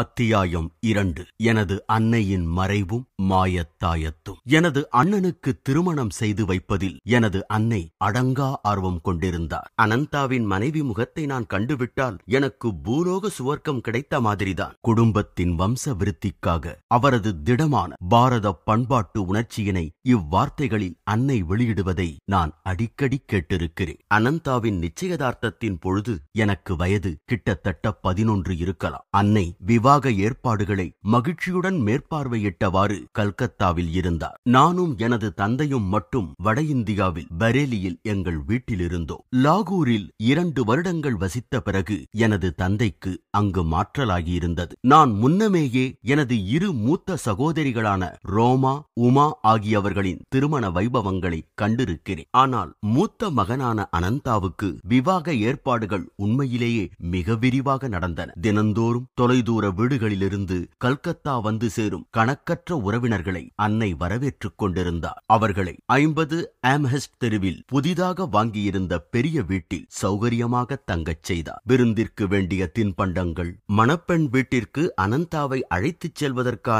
அத்தியாயம் இரண்டு எனது அன்னையின் மறைவும் மாயத்தாயத்தும் எனது அண்ணனுக்கு திருமணம் செய்து வைப்பதில் எனது அன்னை அடங்கா ஆர்வம் கொண்டிருந்தார் அனந்தாவின் மனைவி முகத்தை நான் கண்டுவிட்டால் எனக்கு பூலோக சுவர்க்கம் கிடைத்த மாதிரிதான் குடும்பத்தின் வம்ச விருத்திக்காக அவரது திடமான பாரத பண்பாட்டு உணர்ச்சியினை இவ்வார்த்தைகளில் அன்னை வெளியிடுவதை நான் அடிக்கடி கேட்டிருக்கிறேன் அனந்தாவின் நிச்சயதார்த்தத்தின் பொழுது எனக்கு வயது கிட்டத்தட்ட பதினொன்று இருக்கலாம் அன்னை விவாக ஏற்பாடுகளை மகிழ்ச்சியுடன் மேற்பார்வையிட்டவாறு கல்கத்தாவில் இருந்தார் நானும் எனது தந்தையும் மட்டும் வட இந்தியாவில் பரேலியில் எங்கள் வீட்டில் இருந்தோம் லாகூரில் இரண்டு வருடங்கள் வசித்த பிறகு எனது தந்தைக்கு அங்கு மாற்றலாகியிருந்தது நான் முன்னமேயே எனது இரு மூத்த சகோதரிகளான ரோமா உமா ஆகியவர்களின் திருமண வைபவங்களை கண்டிருக்கிறேன் ஆனால் மூத்த மகனான அனந்தாவுக்கு விவாக ஏற்பாடுகள் உண்மையிலேயே மிக விரிவாக நடந்தன தினந்தோறும் தொலைதூர வீடுகளிலிருந்து கல்கத்தா வந்து சேரும் கணக்கற்ற உறவினர்களை அன்னை வரவேற்றுக் கொண்டிருந்தார் அவர்களை ஐம்பது ஆம்ஹெஸ்ட் தெருவில் புதிதாக வாங்கியிருந்த பெரிய வீட்டில் சௌகரியமாக தங்கச் செய்தார் விருந்திற்கு வேண்டிய தின்பண்டங்கள் மணப்பெண் வீட்டிற்கு அனந்தாவை அழைத்துச் செல்வதற்கான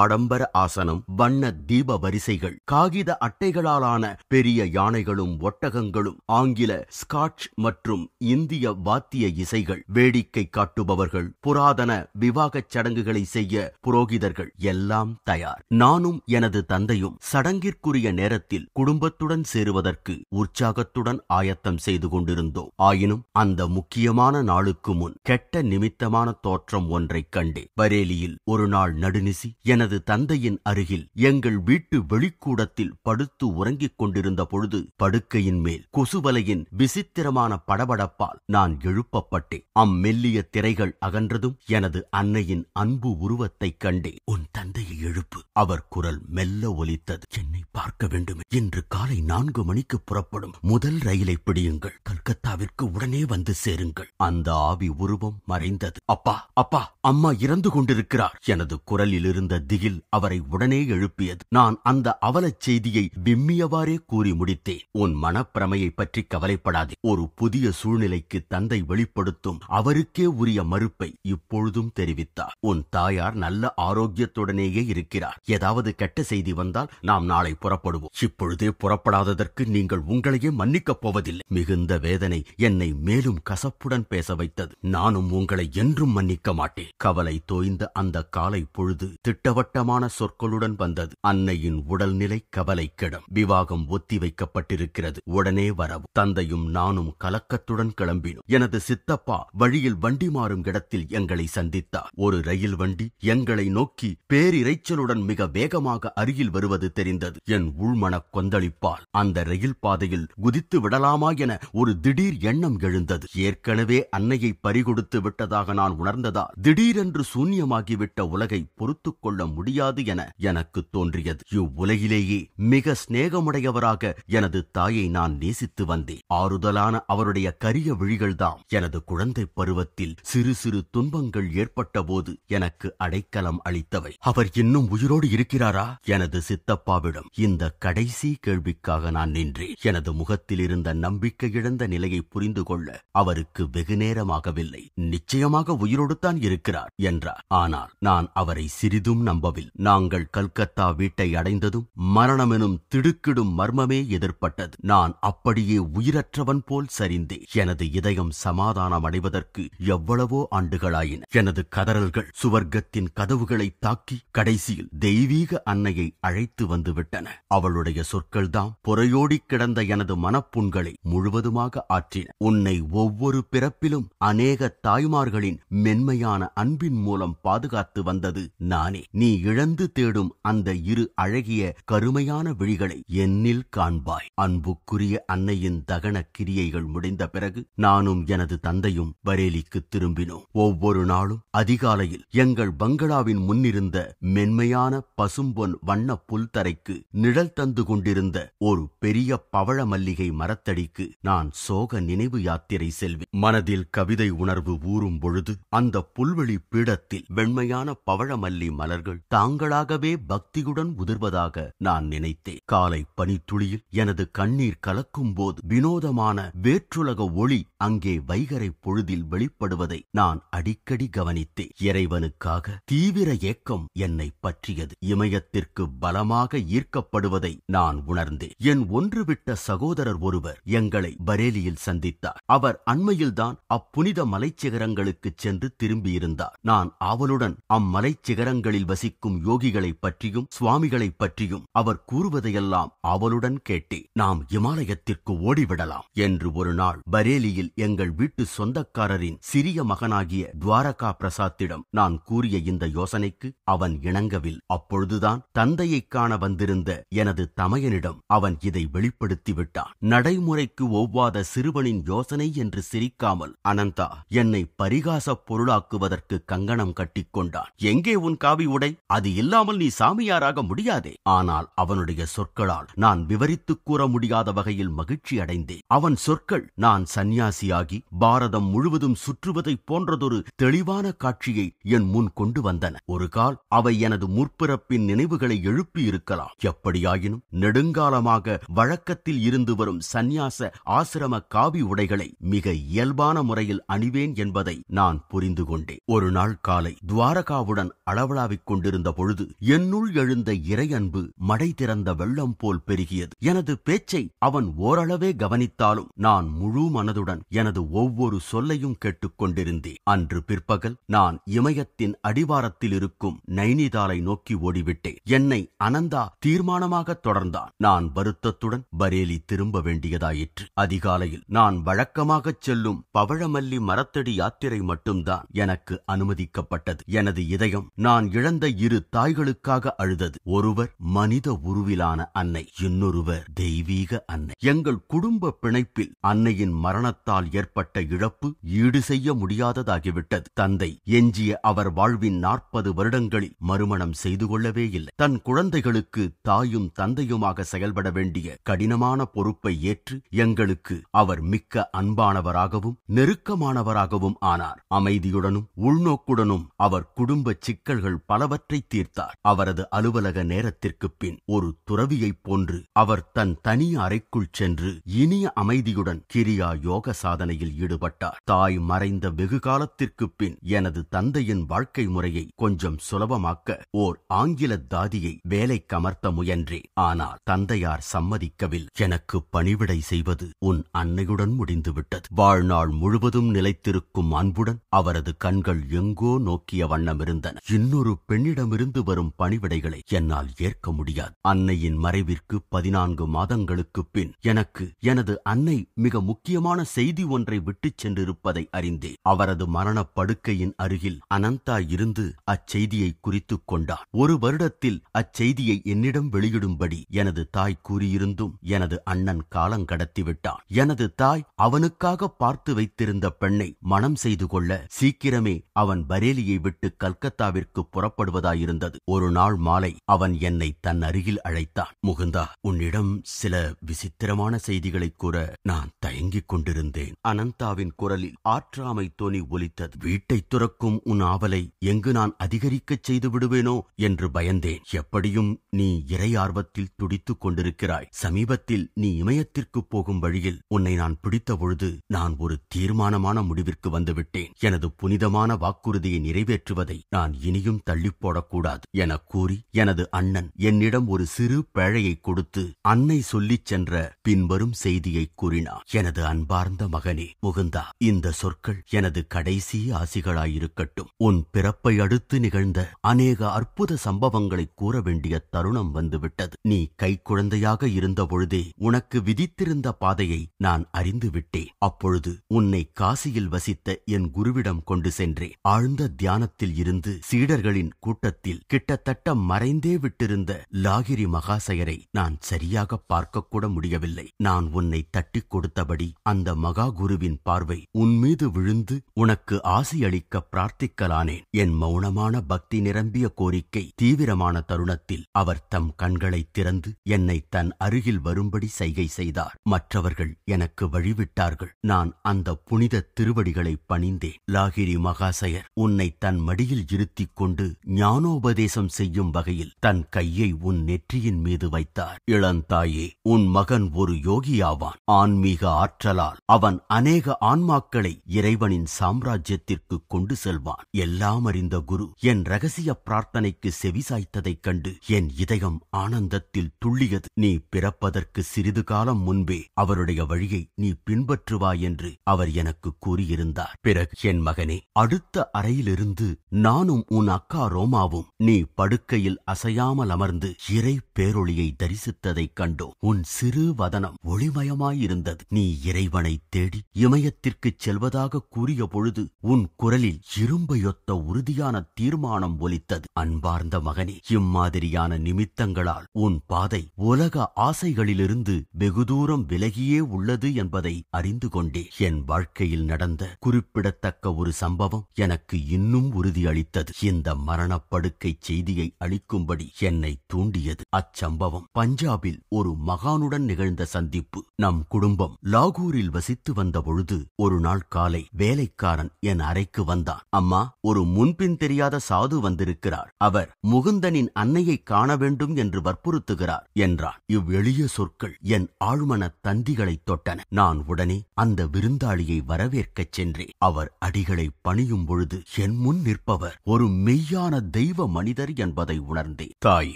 ஆடம்பர ஆசனம் வண்ண தீப வரிசைகள் காகித அட்டைகளாலான பெரிய யானைகளும் ஒட்டகங்களும் ஆங்கில ஸ்காட்ச் மற்றும் இந்திய வாத்திய இசைகள் வேடிக்கை காட்டுபவர்கள் புராதன விவாகச் சடங்குகளை செய்ய புரோகிதர்கள் எல்லாம் தயார் நானும் எனது தந்தையும் சடங்கிற்குரிய நேரத்தில் குடும்பத்துடன் சேருவதற்கு உற்சாகத்துடன் ஆயத்தம் செய்து கொண்டிருந்தோம் ஆயினும் அந்த முக்கியமான நாளுக்கு முன் கெட்ட நிமித்தமான தோற்றம் ஒன்றைக் கண்டேன் பரேலியில் ஒரு நாள் நடுநிசி எனது தந்தையின் அருகில் எங்கள் வீட்டு வெளிக்கூடத்தில் படுத்து உறங்கிக் கொண்டிருந்த பொழுது படுக்கையின் மேல் கொசுவலையின் விசித்திரமான படபடப்பால் நான் எழுப்பப்பட்டேன் அம்மெல்லிய திரைகள் அகன்றதும் எனது அன்னையின் அன்பு உருவத்தைக் கண்டே உன் தந்தையை எழுப்பு அவர் குரல் மெல்ல ஒலித்தது சென்னை பார்க்க வேண்டும் இன்று காலை நான்கு மணிக்கு புறப்படும் முதல் ரயிலை பிடியுங்கள் கல்கத்தாவிற்கு உடனே வந்து சேருங்கள் அந்த ஆவி உருவம் மறைந்தது அப்பா அப்பா அம்மா இறந்து கொண்டிருக்கிறார் எனது குரலில் இருந்த திகில் அவரை உடனே எழுப்பியது நான் அந்த அவலச் செய்தியை விம்மியவாறே கூறி முடித்தேன் உன் மனப்பிரமையை பற்றி கவலைப்படாதே ஒரு புதிய சூழ்நிலைக்கு தந்தை வெளிப்படுத்தும் அவருக்கே உரிய மறுப்பை இப்பொழுதும் தெரிய தெரிவித்தார் உன் தாயார் நல்ல ஆரோக்கியத்துடனேயே இருக்கிறார் ஏதாவது கெட்ட செய்தி வந்தால் நாம் நாளை புறப்படுவோம் இப்பொழுதே புறப்படாததற்கு நீங்கள் உங்களையே மன்னிக்கப் போவதில்லை மிகுந்த வேதனை என்னை மேலும் கசப்புடன் பேச வைத்தது நானும் உங்களை என்றும் மன்னிக்க மாட்டேன் கவலை தோய்ந்த அந்த காலை பொழுது திட்டவட்டமான சொற்களுடன் வந்தது அன்னையின் உடல்நிலை கவலை கெடும் விவாகம் ஒத்தி வைக்கப்பட்டிருக்கிறது உடனே வரவும் தந்தையும் நானும் கலக்கத்துடன் கிளம்பினோம் எனது சித்தப்பா வழியில் வண்டி மாறும் இடத்தில் எங்களை சந்தித்த கவனித்தார் ஒரு ரயில் வண்டி எங்களை நோக்கி பேரிரைச்சலுடன் மிக வேகமாக அருகில் வருவது தெரிந்தது என் உள்மன கொந்தளிப்பால் அந்த ரயில் பாதையில் குதித்து விடலாமா என ஒரு திடீர் எண்ணம் எழுந்தது ஏற்கனவே அன்னையை பறிகொடுத்து விட்டதாக நான் உணர்ந்ததா திடீரென்று சூன்யமாகிவிட்ட உலகை பொறுத்துக் கொள்ள முடியாது என எனக்கு தோன்றியது இவ்வுலகிலேயே மிக சிநேகமுடையவராக எனது தாயை நான் நேசித்து வந்தேன் ஆறுதலான அவருடைய கரிய விழிகள்தான் எனது குழந்தை பருவத்தில் சிறு சிறு துன்பங்கள் ஏற்பட்ட போது எனக்கு அடைக்கலம் அளித்தவை அவர் இன்னும் உயிரோடு இருக்கிறாரா எனது சித்தப்பாவிடம் இந்த கடைசி கேள்விக்காக நான் நின்றேன் எனது முகத்தில் இருந்த நம்பிக்கை இழந்த நிலையை புரிந்து கொள்ள அவருக்கு வெகு நேரமாகவில்லை நிச்சயமாக உயிரோடு தான் இருக்கிறார் என்றார் ஆனால் நான் அவரை சிறிதும் நம்பவில்லை நாங்கள் கல்கத்தா வீட்டை அடைந்ததும் மரணமெனும் திடுக்கிடும் மர்மமே எதிர்பட்டது நான் அப்படியே உயிரற்றவன் போல் சரிந்தே எனது இதயம் சமாதானம் அடைவதற்கு எவ்வளவோ ஆண்டுகளாயின எனது கதறல்கள் சுவர்க்கத்தின் கதவுகளை தாக்கி கடைசியில் தெய்வீக அன்னையை அழைத்து வந்துவிட்டன அவளுடைய சொற்கள்தான் பொறையோடிக் கிடந்த எனது மனப்புண்களை முழுவதுமாக ஆற்றின உன்னை ஒவ்வொரு பிறப்பிலும் அநேக தாய்மார்களின் மென்மையான அன்பின் மூலம் பாதுகாத்து வந்தது நானே நீ இழந்து தேடும் அந்த இரு அழகிய கருமையான விழிகளை என்னில் காண்பாய் அன்புக்குரிய அன்னையின் தகன கிரியைகள் முடிந்த பிறகு நானும் எனது தந்தையும் பரேலிக்கு திரும்பினோம் ஒவ்வொரு நாளும் அதிகாலையில் எங்கள் பங்களாவின் முன்னிருந்த மென்மையான பசும்பொன் வண்ண புல்தரைக்கு நிழல் தந்து கொண்டிருந்த ஒரு பெரிய பவழ மல்லிகை மரத்தடிக்கு நான் சோக நினைவு யாத்திரை செல்வி மனதில் கவிதை உணர்வு ஊறும் பொழுது அந்த புல்வெளி பீடத்தில் வெண்மையான பவழமல்லி மலர்கள் தாங்களாகவே பக்தியுடன் உதிர்வதாக நான் நினைத்தேன் காலை பனித்துளியில் எனது கண்ணீர் கலக்கும் போது வினோதமான வேற்றுலக ஒளி அங்கே வைகரை பொழுதில் வெளிப்படுவதை நான் அடிக்கடி கவனித்தேன் சக்தி இறைவனுக்காக தீவிர ஏக்கம் என்னை பற்றியது இமயத்திற்கு பலமாக ஈர்க்கப்படுவதை நான் உணர்ந்தேன் என் ஒன்றுவிட்ட சகோதரர் ஒருவர் எங்களை பரேலியில் சந்தித்தார் அவர் அண்மையில்தான் அப்புனித மலைச்சிகரங்களுக்கு சென்று திரும்பியிருந்தார் நான் ஆவலுடன் அம்மலைச்சிகரங்களில் வசிக்கும் யோகிகளைப் பற்றியும் சுவாமிகளைப் பற்றியும் அவர் கூறுவதையெல்லாம் ஆவலுடன் கேட்டே நாம் இமாலயத்திற்கு ஓடிவிடலாம் என்று ஒரு நாள் பரேலியில் எங்கள் வீட்டு சொந்தக்காரரின் சிறிய மகனாகிய துவாரகா பிரசாத் சாக்காத்திடம் நான் கூறிய இந்த யோசனைக்கு அவன் இணங்கவில் அப்பொழுதுதான் தந்தையைக் காண வந்திருந்த எனது தமையனிடம் அவன் இதை வெளிப்படுத்திவிட்டான் நடைமுறைக்கு ஒவ்வாத சிறுவனின் யோசனை என்று சிரிக்காமல் அனந்தா என்னை பரிகாசப் பொருளாக்குவதற்கு கங்கணம் கட்டிக்கொண்டான் எங்கே உன் காவி உடை அது இல்லாமல் நீ சாமியாராக முடியாதே ஆனால் அவனுடைய சொற்களால் நான் விவரித்துக் கூற முடியாத வகையில் மகிழ்ச்சி அடைந்தேன் அவன் சொற்கள் நான் சந்நியாசியாகி பாரதம் முழுவதும் சுற்றுவதைப் போன்றதொரு தெளிவான சாட்சியை என் முன் கொண்டு வந்தன ஒரு கால் அவை எனது முற்பிறப்பின் நினைவுகளை எழுப்பி இருக்கலாம் எப்படியாயினும் நெடுங்காலமாக வழக்கத்தில் இருந்து வரும் சந்நியாச ஆசிரம காவி உடைகளை மிக இயல்பான முறையில் அணிவேன் என்பதை நான் புரிந்து கொண்டேன் ஒரு நாள் காலை துவாரகாவுடன் அளவளாவிக் கொண்டிருந்த பொழுது என்னுள் எழுந்த இறையன்பு மடை திறந்த வெள்ளம் போல் பெருகியது எனது பேச்சை அவன் ஓரளவே கவனித்தாலும் நான் முழு மனதுடன் எனது ஒவ்வொரு சொல்லையும் கேட்டுக்கொண்டிருந்தேன் அன்று பிற்பகல் நான் நான் இமயத்தின் அடிவாரத்தில் இருக்கும் நைனிதாலை நோக்கி ஓடிவிட்டேன் என்னை அனந்தா தீர்மானமாக தொடர்ந்தான் நான் வருத்தத்துடன் பரேலி திரும்ப வேண்டியதாயிற்று அதிகாலையில் நான் வழக்கமாகச் செல்லும் பவழமல்லி மரத்தடி யாத்திரை மட்டும்தான் எனக்கு அனுமதிக்கப்பட்டது எனது இதயம் நான் இழந்த இரு தாய்களுக்காக அழுதது ஒருவர் மனித உருவிலான அன்னை இன்னொருவர் தெய்வீக அன்னை எங்கள் குடும்ப பிணைப்பில் அன்னையின் மரணத்தால் ஏற்பட்ட இழப்பு ஈடு செய்ய முடியாததாகிவிட்டது தந்தை எஞ்சிய அவர் வாழ்வின் நாற்பது வருடங்களில் மறுமணம் செய்து கொள்ளவே இல்லை தன் குழந்தைகளுக்கு தாயும் தந்தையுமாக செயல்பட வேண்டிய கடினமான பொறுப்பை ஏற்று எங்களுக்கு அவர் மிக்க அன்பானவராகவும் நெருக்கமானவராகவும் ஆனார் அமைதியுடனும் உள்நோக்குடனும் அவர் குடும்ப சிக்கல்கள் பலவற்றை தீர்த்தார் அவரது அலுவலக நேரத்திற்குப் பின் ஒரு துறவியைப் போன்று அவர் தன் தனி அறைக்குள் சென்று இனிய அமைதியுடன் கிரியா யோக சாதனையில் ஈடுபட்டார் தாய் மறைந்த வெகு காலத்திற்குப் பின் எனது தந்தையின் வாழ்க்கை முறையை கொஞ்சம் சுலபமாக்க ஓர் ஆங்கில தாதியை வேலை கமர்த்த முயன்றேன் ஆனால் தந்தையார் சம்மதிக்கவில் எனக்கு பணிவிடை செய்வது உன் அன்னையுடன் முடிந்துவிட்டது வாழ்நாள் முழுவதும் நிலைத்திருக்கும் அன்புடன் அவரது கண்கள் எங்கோ நோக்கிய வண்ணம் இருந்தன இன்னொரு பெண்ணிடமிருந்து வரும் பணிவிடைகளை என்னால் ஏற்க முடியாது அன்னையின் மறைவிற்கு பதினான்கு மாதங்களுக்கு பின் எனக்கு எனது அன்னை மிக முக்கியமான செய்தி ஒன்றை விட்டுச் சென்றிருப்பதை அறிந்தேன் அவரது மரணப்படுக்கையின் அருகில் அனந்தா இருந்து அச்செய்தியை குறித்துக் கொண்டான் ஒரு வருடத்தில் அச்செய்தியை என்னிடம் வெளியிடும்படி எனது தாய் கூறியிருந்தும் எனது அண்ணன் காலம் கடத்திவிட்டான் எனது தாய் அவனுக்காக பார்த்து வைத்திருந்த பெண்ணை மனம் செய்து கொள்ள சீக்கிரமே அவன் பரேலியை விட்டு கல்கத்தாவிற்கு புறப்படுவதாயிருந்தது ஒரு நாள் மாலை அவன் என்னை தன் அருகில் அழைத்தான் முகுந்தா உன்னிடம் சில விசித்திரமான செய்திகளை கூற நான் தயங்கிக் கொண்டிருந்தேன் அனந்தாவின் குரலில் ஆற்றாமை தொனி ஒலித்தது வீட்டை துறக்க உனக்கும் உன் ஆவலை எங்கு நான் அதிகரிக்கச் செய்து விடுவேனோ என்று பயந்தேன் எப்படியும் நீ இறை ஆர்வத்தில் துடித்துக் கொண்டிருக்கிறாய் சமீபத்தில் நீ இமயத்திற்கு போகும் வழியில் உன்னை நான் பிடித்த பொழுது நான் ஒரு தீர்மானமான முடிவிற்கு வந்துவிட்டேன் எனது புனிதமான வாக்குறுதியை நிறைவேற்றுவதை நான் இனியும் தள்ளிப்போடக்கூடாது எனக் கூறி எனது அண்ணன் என்னிடம் ஒரு சிறு பேழையை கொடுத்து அன்னை சொல்லிச் சென்ற பின்வரும் செய்தியை கூறினார் எனது அன்பார்ந்த மகனே முகுந்தா இந்த சொற்கள் எனது கடைசி ஆசிகளாயிரு இருக்கட்டும் உன் பிறப்பை அடுத்து நிகழ்ந்த அநேக அற்புத சம்பவங்களை கூற வேண்டிய தருணம் வந்துவிட்டது நீ கைக்குழந்தையாக இருந்த பொழுதே உனக்கு விதித்திருந்த பாதையை நான் அறிந்து விட்டேன் அப்பொழுது உன்னை காசியில் வசித்த என் குருவிடம் கொண்டு சென்றேன் ஆழ்ந்த தியானத்தில் இருந்து சீடர்களின் கூட்டத்தில் கிட்டத்தட்ட மறைந்தே விட்டிருந்த லாகிரி மகாசயரை நான் சரியாக பார்க்கக்கூட முடியவில்லை நான் உன்னை தட்டிக் கொடுத்தபடி அந்த மகா குருவின் பார்வை உன்மீது விழுந்து உனக்கு ஆசி அளிக்க பிரார்த்திக்கலானேன் என் மௌனமான பக்தி நிரம்பிய கோரிக்கை தீவிரமான தருணத்தில் அவர் தம் கண்களை திறந்து என்னை தன் அருகில் வரும்படி சைகை செய்தார் மற்றவர்கள் எனக்கு வழிவிட்டார்கள் நான் அந்த புனித திருவடிகளை பணிந்தேன் லாகிரி மகாசயர் உன்னை தன் மடியில் இருத்திக் கொண்டு ஞானோபதேசம் செய்யும் வகையில் தன் கையை உன் நெற்றியின் மீது வைத்தார் இளந்தாயே உன் மகன் ஒரு யோகியாவான் ஆன்மீக ஆற்றலால் அவன் அநேக ஆன்மாக்களை இறைவனின் சாம்ராஜ்யத்திற்கு கொண்டு செல்வான் எல்லாம் அறிந்த குரு என் ரகசிய பிரார்த்தனைக்கு செவிசாய்த்ததைக் கண்டு என் இதயம் ஆனந்தத்தில் துள்ளியது நீ பிறப்பதற்கு சிறிது காலம் முன்பே அவருடைய வழியை நீ பின்பற்றுவாய் என்று அவர் எனக்கு கூறியிருந்தார் பிறகு என் மகனே அடுத்த அறையிலிருந்து நானும் உன் அக்கா ரோமாவும் நீ படுக்கையில் அசையாமல் அமர்ந்து இறை பேரொளியை தரிசித்ததைக் கண்டோம் உன் சிறு வதனம் ஒளிமயமாயிருந்தது நீ இறைவனை தேடி இமயத்திற்குச் செல்வதாக கூறிய பொழுது உன் குரலில் இரும்பையொத்த உறுதியான தீர்மானம் ஒலித்தது அன்பார்ந்த மகனே இம்மாதிரியான நிமித்தங்களால் உன் பாதை உலக ஆசைகளிலிருந்து வெகு தூரம் விலகியே உள்ளது என்பதை அறிந்து கொண்டே என் வாழ்க்கையில் நடந்த குறிப்பிடத்தக்க ஒரு சம்பவம் எனக்கு இன்னும் உறுதியளித்தது இந்த மரணப்படுக்கை செய்தியை அளிக்கும்படி என்னை தூண்டியது அச்சம்பவம் பஞ்சாபில் ஒரு மகானுடன் நிகழ்ந்த சந்திப்பு நம் குடும்பம் லாகூரில் வசித்து வந்த பொழுது ஒரு நாள் காலை வேலைக்காரன் என் அறைக்கு வந்தான் அம்மா ஒரு முன்பின் தெரியாத சாது வந்திருக்கிறார் அவர் முகுந்தனின் அன்னையை காண வேண்டும் என்று வற்புறுத்துகிறார் என்றான் இவ்வெளிய சொற்கள் என் ஆழ்மன தந்திகளை தொட்டன நான் உடனே அந்த விருந்தாளியை வரவேற்கச் சென்றேன் அவர் அடிகளை பணியும் பொழுது என் முன் நிற்பவர் ஒரு மெய்யான தெய்வ மனிதர் என்பதை உணர்ந்தேன் தாய்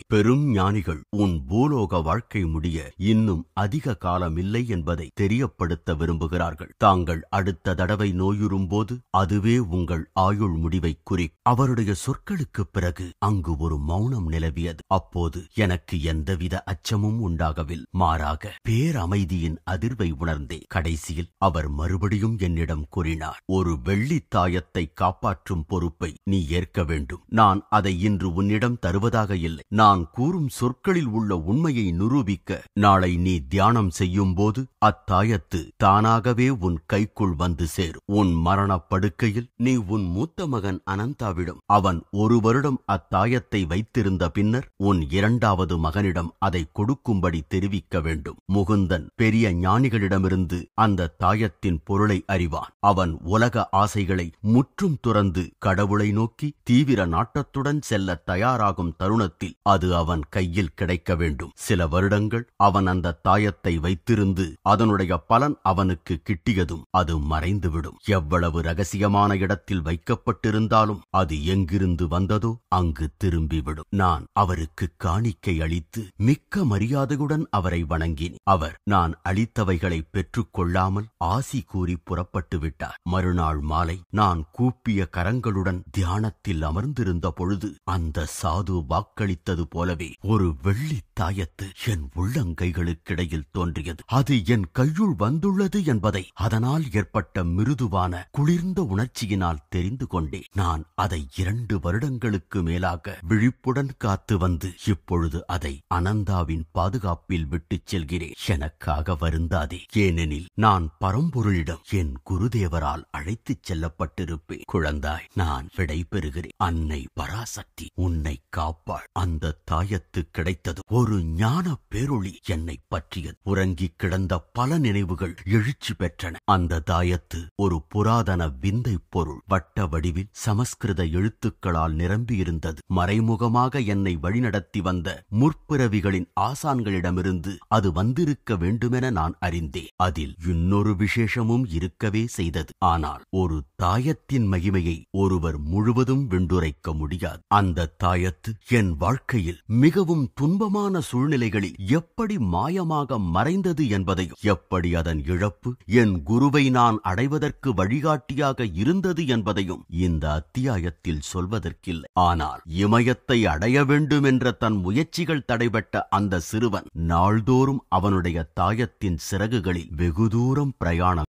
பெரும் ஞானிகள் உன் பூலோக வாழ்க்கை முடிய இன்னும் அதிக காலமில்லை என்பதை தெரியப்படுத்த விரும்புகிறார்கள் தாங்கள் அடுத்த தடவை நோயுறும்போது அதுவே உங்கள் ஆயுள் முடிவை குறி அவருடைய சொற்களுக்கு பிறகு அங்கு ஒரு மௌனம் நிலவியது அப்போது எனக்கு எந்தவித அச்சமும் உண்டாகவில் மாறாக பேரமைதியின் அதிர்வை உணர்ந்தே கடைசியில் அவர் மறுபடியும் என்னிடம் கூறினார் ஒரு வெள்ளி தாயத்தை காப்பாற்றும் பொறுப்பை நீ ஏற்க வேண்டும் நான் அதை இன்று உன்னிடம் தருவதாக இல்லை நான் கூறும் சொற்களில் உள்ள உண்மையை நிரூபிக்க நாளை நீ தியானம் செய்யும்போது அத்தாயத்து தானாகவே உன் கைக்குள் வந்து சேரும் உன் மரணப்படுக்கையில் நீ உன் மூத்த மகன் அனந்தாவிடம் அவன் ஒரு வருடம் அத்தாயத்தை வைத்திருந்த பின்னர் உன் இரண்டாவது மகனிடம் அதை கொடுக்கும்படி தெரிவிக்க வேண்டும் முகுந்தன் பெரிய ஞானிகளிடமிருந்து அந்த தாயத்தின் பொருளை அறிவான் அவன் உலக ஆசைகளை முற்றும் துறந்து கடவுளை நோக்கி தீவிர நாட்டத்துடன் செல்ல தயாராகும் தருணத்தில் அது அவன் கையில் கிடைக்க வேண்டும் சில வருடங்கள் அவன் அந்த தாயத்தை வைத்திருந்து அதனுடைய பலன் அவனுக்கு கிட்டியதும் அது மறைந்துவிடும் எவ்வளவு ரகசியமான இடத்தில் வை வைக்கப்பட்டிருந்தாலும் அது எங்கிருந்து வந்ததோ அங்கு திரும்பிவிடும் நான் அவருக்கு காணிக்கை அளித்து மிக்க மரியாதையுடன் அவரை வணங்கினி அவர் நான் அளித்தவைகளை பெற்றுக்கொள்ளாமல் ஆசி கூறி புறப்பட்டு விட்டார் மறுநாள் மாலை நான் கூப்பிய கரங்களுடன் தியானத்தில் அமர்ந்திருந்த பொழுது அந்த சாது வாக்களித்தது போலவே ஒரு வெள்ளி தாயத்து என் உள்ளங்கைகளுக்கிடையில் தோன்றியது அது என் கையுள் வந்துள்ளது என்பதை அதனால் ஏற்பட்ட மிருதுவான குளிர்ந்த உணர்ச்சியினால் தெரிய தெரிந்து கொண்டேன் நான் அதை இரண்டு வருடங்களுக்கு மேலாக விழிப்புடன் காத்து வந்து இப்பொழுது அதை அனந்தாவின் பாதுகாப்பில் விட்டுச் செல்கிறேன் எனக்காக வருந்தாதே ஏனெனில் நான் பரம்பொருளிடம் என் குருதேவரால் அழைத்துச் செல்லப்பட்டிருப்பேன் குழந்தாய் நான் விடை பெறுகிறேன் அன்னை பராசக்தி உன்னை காப்பாள் அந்த தாயத்து கிடைத்தது ஒரு ஞான பேரொளி என்னை பற்றியது உறங்கிக் கிடந்த பல நினைவுகள் எழுச்சி பெற்றன அந்த தாயத்து ஒரு புராதன விந்தை பொருள் வட்ட வடிவில் சமஸ்கிருத எழுத்துக்களால் நிரம்பியிருந்தது மறைமுகமாக என்னை வழிநடத்தி வந்த முற்பிறவிகளின் ஆசான்களிடமிருந்து அது வந்திருக்க வேண்டுமென நான் அறிந்தேன் அதில் இன்னொரு விசேஷமும் இருக்கவே செய்தது ஆனால் ஒரு தாயத்தின் மகிமையை ஒருவர் முழுவதும் விண்டுரைக்க முடியாது அந்த தாயத்து என் வாழ்க்கை வாழ்க்கையில் மிகவும் துன்பமான சூழ்நிலைகளில் எப்படி மாயமாக மறைந்தது என்பதையும் எப்படி அதன் இழப்பு என் குருவை நான் அடைவதற்கு வழிகாட்டியாக இருந்தது என்பதையும் இந்த அத்தியாயத்தில் சொல்வதற்கில்லை ஆனால் இமயத்தை அடைய வேண்டும் என்ற தன் முயற்சிகள் தடைபட்ட அந்த சிறுவன் நாள்தோறும் அவனுடைய தாயத்தின் சிறகுகளில் வெகு தூரம் பிரயாணம்